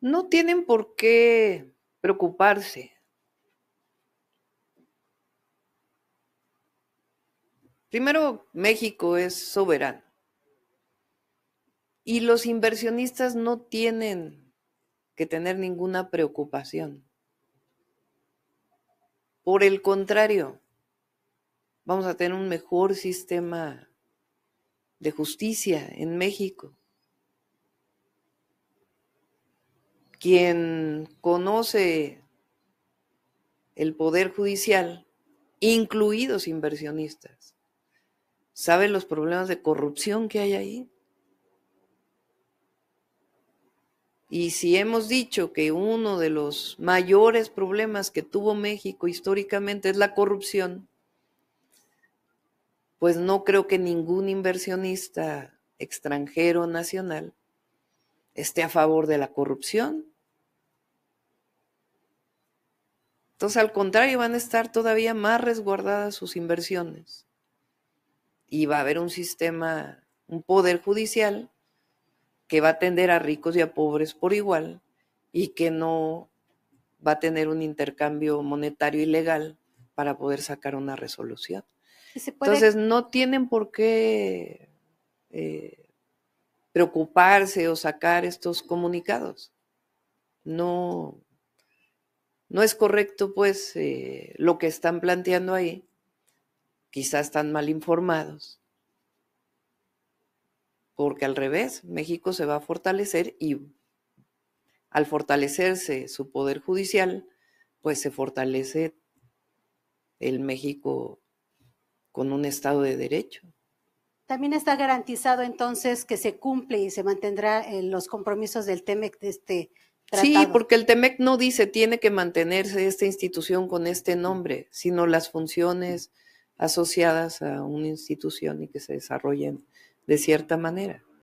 no tienen por qué preocuparse. Primero, México es soberano y los inversionistas no tienen que tener ninguna preocupación. Por el contrario, vamos a tener un mejor sistema de justicia en México. quien conoce el Poder Judicial, incluidos inversionistas, sabe los problemas de corrupción que hay ahí. Y si hemos dicho que uno de los mayores problemas que tuvo México históricamente es la corrupción, pues no creo que ningún inversionista extranjero nacional esté a favor de la corrupción. Entonces, al contrario, van a estar todavía más resguardadas sus inversiones. Y va a haber un sistema, un poder judicial que va a atender a ricos y a pobres por igual y que no va a tener un intercambio monetario ilegal para poder sacar una resolución. Entonces, no tienen por qué eh, preocuparse o sacar estos comunicados. No, no es correcto, pues, eh, lo que están planteando ahí. Quizás están mal informados. Porque al revés, México se va a fortalecer y al fortalecerse su poder judicial, pues se fortalece el México con un Estado de Derecho. También está garantizado entonces que se cumple y se mantendrá los compromisos del TEMEC de este tratado. Sí, porque el TEMEC no dice tiene que mantenerse esta institución con este nombre, sino las funciones asociadas a una institución y que se desarrollen de cierta manera.